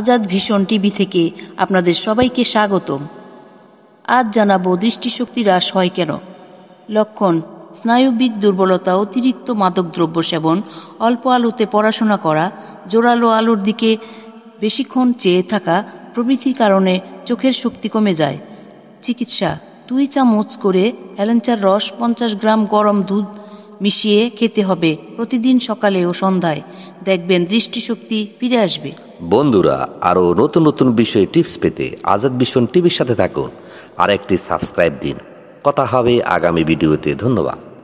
আজাদ ভীষণ টিভি থেকে আপনাদের সবাইকে স্বাগতম আজ জানাবো দৃষ্টিশক্তি হ্রাস হয় কেন লক্ষণ স্নায়ুবিক দুর্বলতা অতিরিক্ত মাদকদ্রব্য সেবন অল্প আলোতে পড়াশোনা করা জোরালো আলোর দিকে বেশিক্ষণ চেয়ে থাকা প্রভৃতি কারণে চোখের শক্তি কমে যায় চিকিৎসা দুই চামচ করে অ্যালেঞ্চার রস পঞ্চাশ গ্রাম গরম দুধ মিশিয়ে খেতে হবে প্রতিদিন সকালে ও সন্ধ্যায় দেখবেন দৃষ্টিশক্তি ফিরে আসবে বন্ধুরা আরও নতুন নতুন বিষয়ে টিপস পেতে আজাদ ভীষণ টিভির সাথে থাকুন আর একটি সাবস্ক্রাইব দিন কথা হবে আগামী ভিডিওতে ধন্যবাদ